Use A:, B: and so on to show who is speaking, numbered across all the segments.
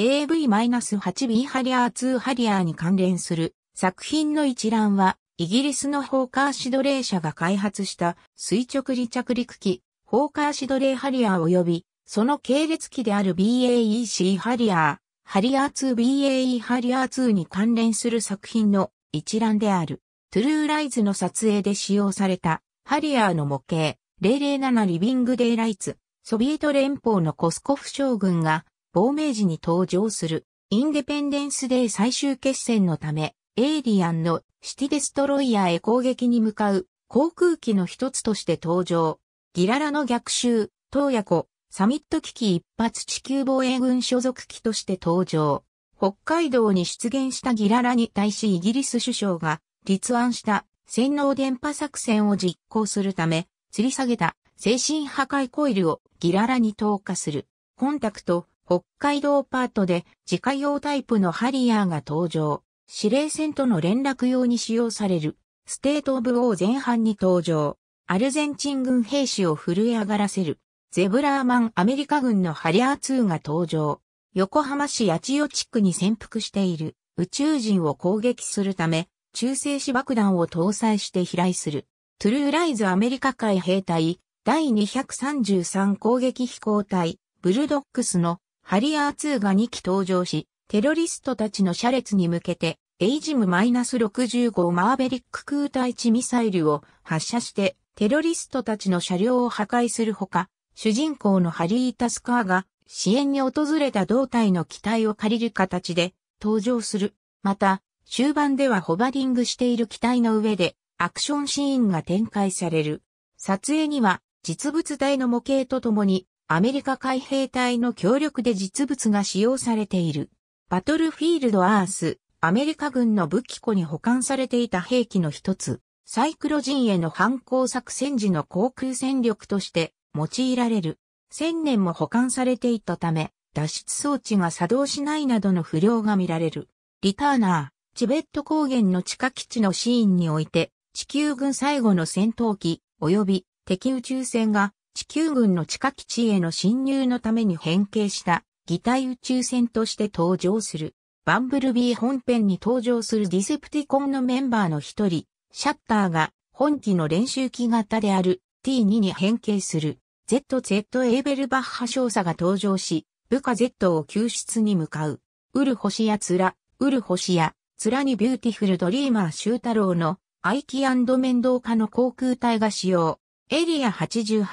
A: AV-8B ハリアー2ハリアーに関連する作品の一覧は、イギリスのホーカーシドレー社が開発した垂直離着陸機、ホーカーシドレーハリアー及び、その系列機である BAEC ハリアー、ハリアー 2BAE ハリアー2に関連する作品の一覧である。トゥルーライズの撮影で使用されたハリアーの模型007リビングデイライツ、ソビエト連邦のコスコフ将軍が亡命時に登場する、インデペンデンスデー最終決戦のため、エイリアンのシティデストロイヤーへ攻撃に向かう航空機の一つとして登場。ギララの逆襲、東野湖、サミット危機一発地球防衛軍所属機として登場。北海道に出現したギララに対しイギリス首相が立案した洗脳電波作戦を実行するため、吊り下げた精神破壊コイルをギララに投下する。コンタクト、北海道パートで自家用タイプのハリアーが登場。司令船との連絡用に使用される。ステート・オブ・オー前半に登場。アルゼンチン軍兵士を震え上がらせる。ゼブラーマンアメリカ軍のハリアー2が登場。横浜市八千代地区に潜伏している宇宙人を攻撃するため、中性子爆弾を搭載して飛来する。トゥルーライズアメリカ海兵隊第233攻撃飛行隊ブルドックスのハリアー2が2機登場し、テロリストたちの車列に向けて、エイジム -65 マーベリック空対地ミサイルを発射して、テロリストたちの車両を破壊するほか、主人公のハリー・タスカーが支援に訪れた胴体の機体を借りる形で登場する。また、終盤ではホバリングしている機体の上でアクションシーンが展開される。撮影には実物大の模型とともにアメリカ海兵隊の協力で実物が使用されている。バトルフィールドアース、アメリカ軍の武器庫に保管されていた兵器の一つ、サイクロ陣への反抗作戦時の航空戦力として用いられる。千年も保管されていたため、脱出装置が作動しないなどの不良が見られる。リターナー、チベット高原の地下基地のシーンにおいて、地球軍最後の戦闘機、及び敵宇宙船が地球軍の地下基地への侵入のために変形した擬態宇宙船として登場する。バンブルビー本編に登場するディセプティコンのメンバーの一人、シャッターが本機の練習機型である T2 に変形する ZZ エーベルバッハ少佐が登場し、部下 Z を救出に向かう。ウル星やツラ、ウル星やツラにビューティフルドリーマータ太郎のアアイキンド面倒化の航空隊が使用。エリア88、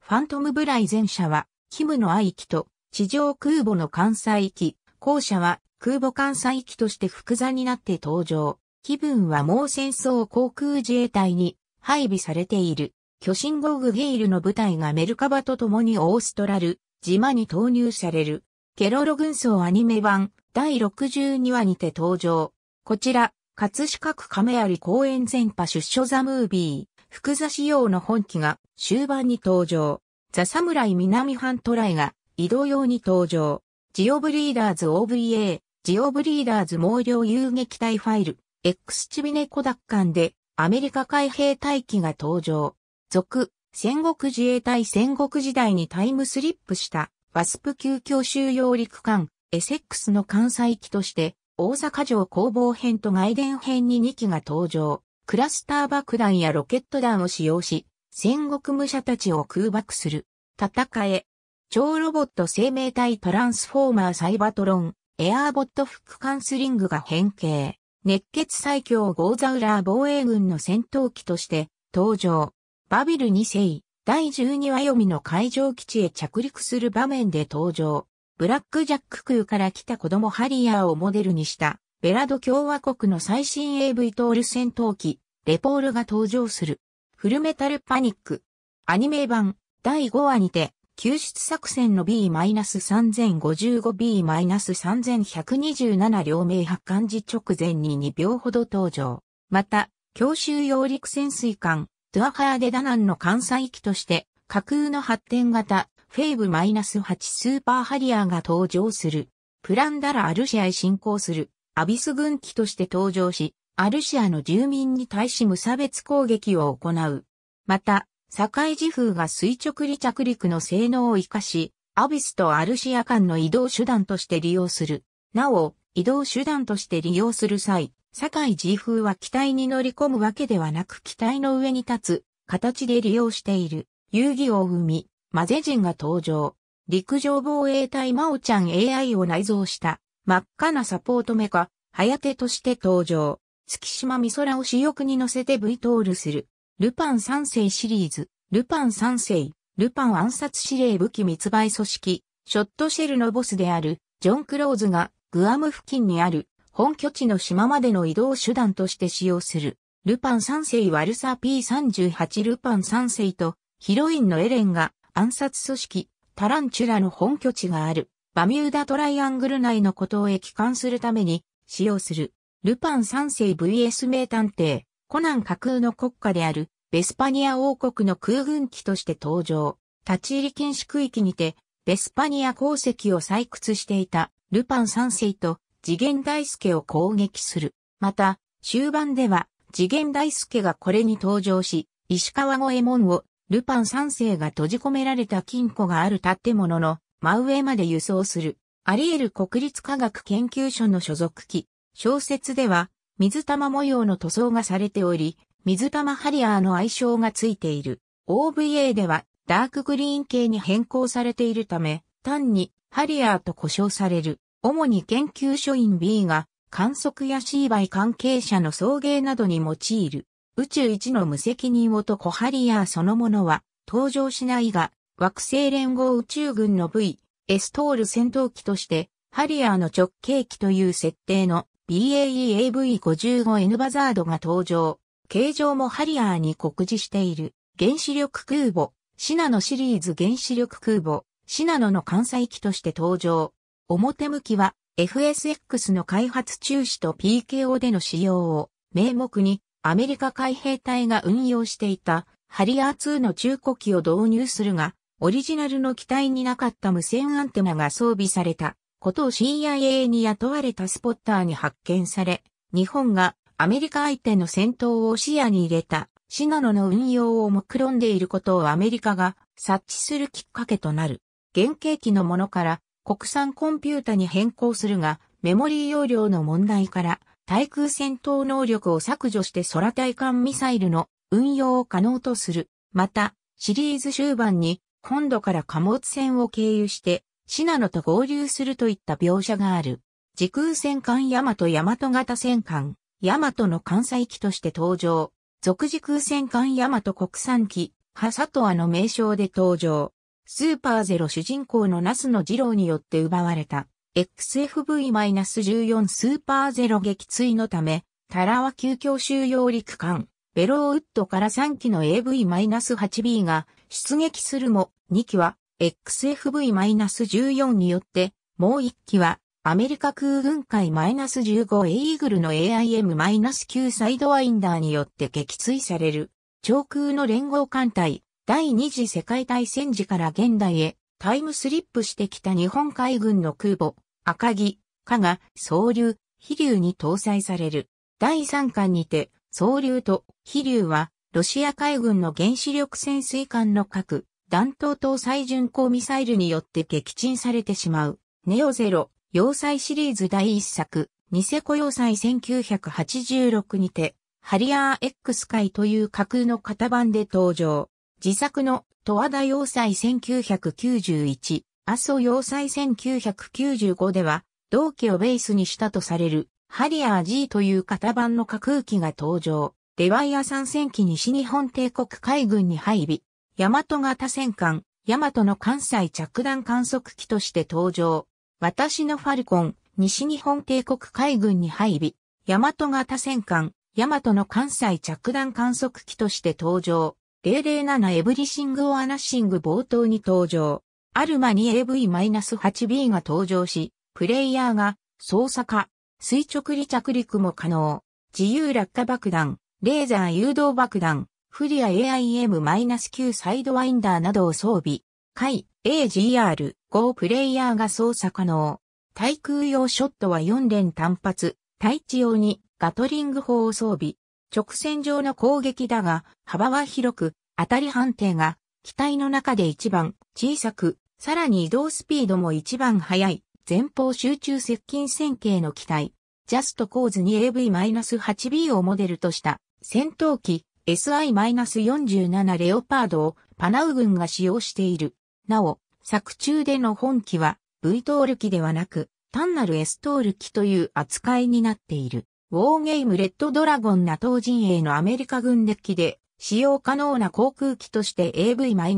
A: ファントムブライ前者は、キムの愛機と、地上空母の艦載機、後者は空母艦載機として複座になって登場。気分はもう戦争航空自衛隊に配備されている。巨神ゴーグゲイルの部隊がメルカバと共にオーストラル、島に投入される。ケロロ軍曹アニメ版第62話にて登場。こちら、葛飾区亀有公園全波出所ザムービー。福座仕様の本機が終盤に登場。ザ・サムライ南半トライが移動用に登場。ジオブリーダーズ OVA、ジオブリーダーズ毛量遊撃隊ファイル、X チビネコダッカンでアメリカ海兵隊機が登場。続、戦国自衛隊戦国時代にタイムスリップしたワスプ級強襲揚陸艦エセックスの艦載機として大阪城工房編と外伝編に2機が登場。クラスター爆弾やロケット弾を使用し、戦国武者たちを空爆する。戦え。超ロボット生命体トランスフォーマーサイバトロン、エアーボット副ンスリングが変形。熱血最強ゴーザウラー防衛軍の戦闘機として登場。バビル2世、第12話読みの海上基地へ着陸する場面で登場。ブラックジャック空から来た子供ハリアーをモデルにした、ベラド共和国の最新 AV トール戦闘機、レポールが登場する。フルメタルパニック。アニメ版第5話にて、救出作戦の B-3055B-3127 両名発艦時直前に2秒ほど登場。また、強襲揚陸潜水艦、トゥアハーデダナンの艦載機として、架空の発展型、フェイブ -8 スーパーハリアーが登場する。プランダラ・アルシアへ進行する、アビス軍機として登場し、アルシアの住民に対し無差別攻撃を行う。また、堺時風が垂直離着陸の性能を活かし、アビスとアルシア間の移動手段として利用する。なお、移動手段として利用する際、堺時風は機体に乗り込むわけではなく機体の上に立つ形で利用している。遊戯王み、マゼ人が登場。陸上防衛隊マオちゃん AI を内蔵した真っ赤なサポートメカ、ハヤテとして登場。月島美空を主翼に乗せて V トールする。ルパン三世シリーズ、ルパン三世、ルパン暗殺指令武器密売組織、ショットシェルのボスである、ジョン・クローズが、グアム付近にある、本拠地の島までの移動手段として使用する。ルパン3世ワルサ P38 ルパン3世とヒロインのエレンが暗殺組織タランチュラの本拠地があるバミューダトライアングル内のことを帰還するために使用するルパン三世 VS 名探偵、コナン架空の国家である、ベスパニア王国の空軍機として登場。立ち入り禁止区域にて、ベスパニア鉱石を採掘していた、ルパン三世と、次元大介を攻撃する。また、終盤では、次元大介がこれに登場し、石川五右衛門を、ルパン三世が閉じ込められた金庫がある建物の真上まで輸送する。アリエル国立科学研究所の所属機、小説では、水玉模様の塗装がされており、水玉ハリアーの愛称がついている。OVA では、ダークグリーン系に変更されているため、単にハリアーと呼称される。主に研究所員 B が観測や C バイ関係者の送迎などに用いる。宇宙一の無責任男ハリアーそのものは登場しないが、惑星連合宇宙軍の V、エストール戦闘機として、ハリアーの直径機という設定の BAEAV55N バザードが登場。形状もハリアーに酷似している。原子力空母、シナノシリーズ原子力空母、シナノの艦載機として登場。表向きは FSX の開発中止と PKO での使用を名目にアメリカ海兵隊が運用していたハリアー2の中古機を導入するが、オリジナルの機体になかった無線アンテナが装備された。ことを CIA に雇われたスポッターに発見され、日本がアメリカ相手の戦闘を視野に入れたシナノの運用を目論んでいることをアメリカが察知するきっかけとなる。原型機のものから国産コンピュータに変更するが、メモリー容量の問題から対空戦闘能力を削除して空対艦ミサイルの運用を可能とする。また、シリーズ終盤に今度から貨物船を経由してシナノと合流するといった描写がある。時空戦艦大和大和型戦艦、大和の関西機として登場。俗時空戦艦大和国産機、ハサトアの名称で登場。スーパーゼロ主人公のナスの二郎によって奪われた XFV-14 スーパーゼロ撃墜のため、タラワ急遽収容陸艦、ベローウッドから3機の AV-8B が出撃するも、2機は XFV-14 によって、もう一機は、アメリカ空軍海 -15 エイーグルの AIM-9 サイドワインダーによって撃墜される、長空の連合艦隊、第二次世界大戦時から現代へ、タイムスリップしてきた日本海軍の空母、赤城、加賀、総流、飛竜に搭載される。第三艦にて、総流と飛竜は、ロシア海軍の原子力潜水艦の核、弾頭等最巡航ミサイルによって撃沈されてしまう、ネオゼロ、要塞シリーズ第一作、ニセコ要塞1986にて、ハリアー X 界という架空の型番で登場。自作の、トワダ要塞1991、アソ要塞1995では、同期をベースにしたとされる、ハリアー G という型番の架空機が登場。レワイア参戦機西日本帝国海軍に配備。大和型戦艦、大和の関西着弾観測機として登場。私のファルコン、西日本帝国海軍に配備。大和型戦艦、大和の関西着弾観測機として登場。007エブリシング・オアナッシング冒頭に登場。アルマ 2AV-8B が登場し、プレイヤーが操作化、垂直離着陸も可能。自由落下爆弾、レーザー誘導爆弾、フリア AIM-9 サイドワインダーなどを装備。海 AGR5 プレイヤーが操作可能。対空用ショットは4連単発、対地用にガトリング砲を装備。直線上の攻撃だが、幅は広く、当たり判定が、機体の中で一番小さく、さらに移動スピードも一番速い、前方集中接近線形の機体。ジャストコーズに AV-8B をモデルとした戦闘機 SI-47 レオパードをパナウ軍が使用している。なお、作中での本機は V トール機ではなく、単なる S トール機という扱いになっている。ウォーゲームレッドドラゴンな当陣営のアメリカ軍デッキで使用可能な航空機として AV-8、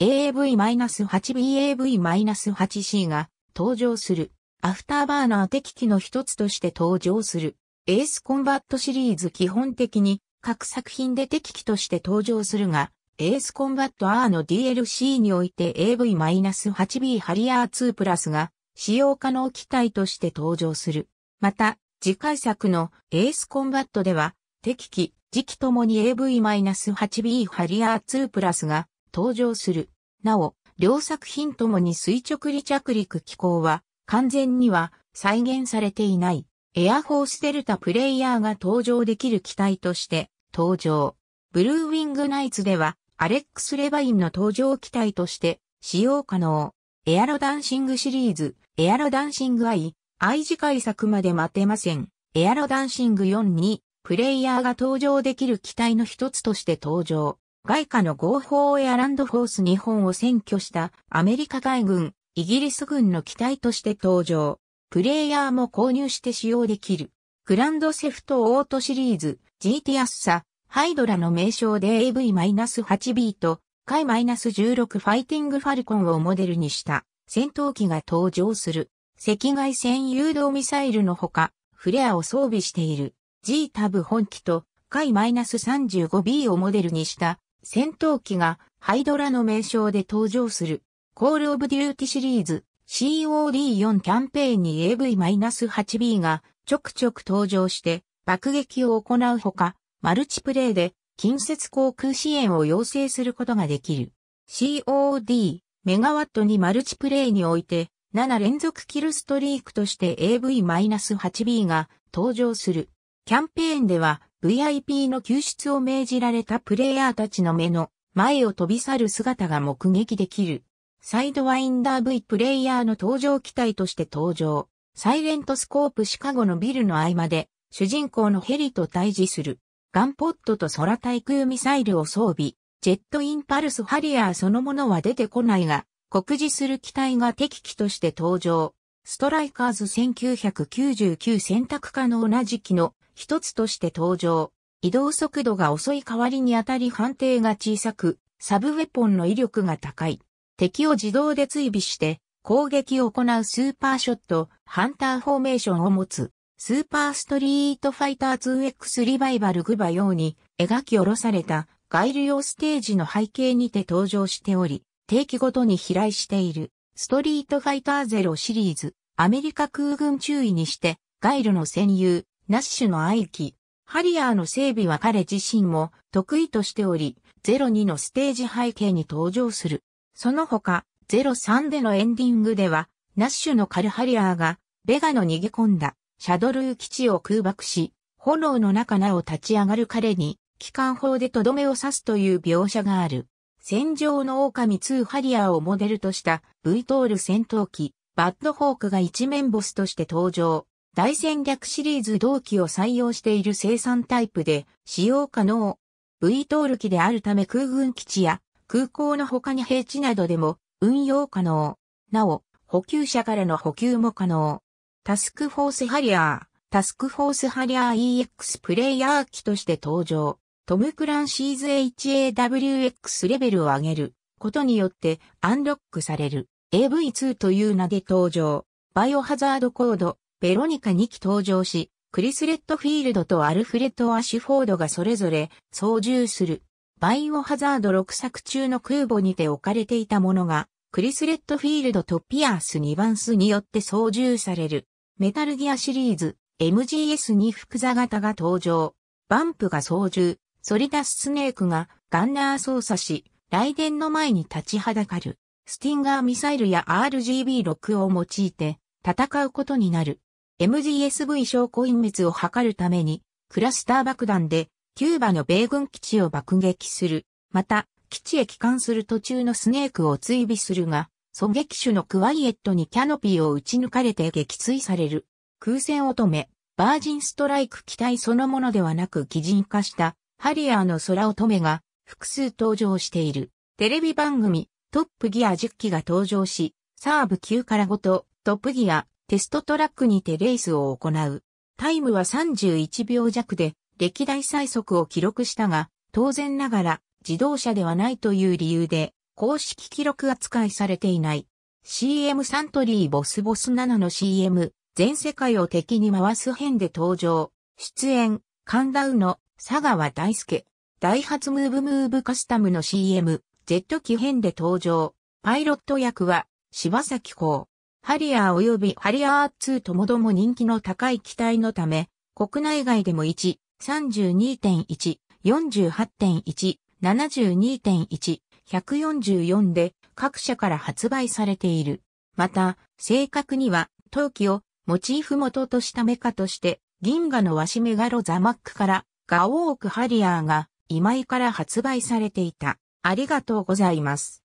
A: AAV-8B、AV-8C が登場する。アフターバーナー敵機の一つとして登場する。エースコンバットシリーズ基本的に各作品で敵機として登場するが、エースコンバット R の DLC において AV-8B ハリアー2プラスが使用可能機体として登場する。また、次回作のエースコンバットでは、敵機、時期ともに AV-8B ハリアー2プラスが登場する。なお、両作品ともに垂直離着陸機構は完全には再現されていない。エアフォースデルタプレイヤーが登場できる機体として登場。ブルーウィングナイツでは、アレックス・レバインの登場機体として使用可能。エアロダンシングシリーズ、エアロダンシングアイ、アイ次回作まで待てません。エアロダンシング4に、プレイヤーが登場できる機体の一つとして登場。外貨の合法エアランドフォース日本を占拠したアメリカ海軍、イギリス軍の機体として登場。プレイヤーも購入して使用できる。グランドセフトオートシリーズ GT アッサ、ハイドラの名称で AV-8B と、海 -16 ファイティングファルコンをモデルにした戦闘機が登場する赤外線誘導ミサイルのほか、フレアを装備している G タブ本機と海 -35B をモデルにした戦闘機がハイドラの名称で登場するコールオブデューティシリーズ COD4 キャンペーンに AV-8B がちょくちょく登場して爆撃を行うほか、マルチプレイで近接航空支援を要請することができる。COD メガワットにマルチプレイにおいて7連続キルストリークとして AV-8B が登場する。キャンペーンでは VIP の救出を命じられたプレイヤーたちの目の前を飛び去る姿が目撃できる。サイドワインダー V プレイヤーの登場機体として登場。サイレントスコープシカゴのビルの合間で、主人公のヘリと対峙する。ガンポットと空対空ミサイルを装備。ジェットインパルスハリアーそのものは出てこないが、酷似する機体が敵機として登場。ストライカーズ1999選択可能な時期の一つとして登場。移動速度が遅い代わりに当たり判定が小さく、サブウェポンの威力が高い。敵を自動で追尾して攻撃を行うスーパーショット、ハンターフォーメーションを持つ、スーパーストリートファイター 2X リバイバルグバ用に描き下ろされたガイル用ステージの背景にて登場しており、定期ごとに飛来している、ストリートファイターゼロシリーズ、アメリカ空軍注意にして、ガイルの戦友、ナッシュの愛機、ハリアーの整備は彼自身も得意としており、02のステージ背景に登場する。その他、03でのエンディングでは、ナッシュのカルハリアーが、ベガの逃げ込んだ、シャドルー基地を空爆し、炎の中なお立ち上がる彼に、機関砲でとどめを刺すという描写がある。戦場の狼2ハリアーをモデルとした V トール戦闘機、バッドホークが一面ボスとして登場。大戦略シリーズ同期を採用している生産タイプで使用可能。V トール機であるため空軍基地や空港の他に平地などでも運用可能。なお、補給車からの補給も可能。タスクフォースハリアー、タスクフォースハリアー EX プレイヤー機として登場。トム・クランシーズ HAWX レベルを上げることによってアンロックされる AV2 という名で登場。バイオハザードコード、ベロニカ2機登場し、クリス・レッドフィールドとアルフレッド・アシュフォードがそれぞれ操縦するバイオハザード6作中の空母にて置かれていたものが、クリス・レッドフィールドとピアース・2番スによって操縦される。メタルギアシリーズ、MGS に複座型が登場。バンプが操縦、ソリダス・スネークがガンナー操作し、雷電の前に立ちはだかる。スティンガーミサイルや RGB6 を用いて戦うことになる。MGSV 証拠隠滅を図るために、クラスター爆弾でキューバの米軍基地を爆撃する。また、基地へ帰還する途中のスネークを追尾するが、狙撃手のクワイエットにキャノピーを撃ち抜かれて撃墜される。空戦乙女、バージンストライク機体そのものではなく擬人化したハリアーの空乙女が複数登場している。テレビ番組、トップギア10機が登場し、サーブ9から5とトップギアテストトラックにてレースを行う。タイムは31秒弱で、歴代最速を記録したが、当然ながら自動車ではないという理由で公式記録扱いされていない。CM サントリーボスボス7の CM、全世界を敵に回す編で登場。出演、神田ウの、佐川大輔。ダイハツムーブムーブカスタムの CM、Z 機編で登場。パイロット役は、柴崎公。ハリアー及びハリアー2ともども人気の高い機体のため、国内外でも1、32.1、48.1、72.1、144で各社から発売されている。また、正確には、陶器をモチーフ元としたメカとして、銀河のワシメガロザマックからガオークハリアーが今井から発売されていた。ありがとうございます。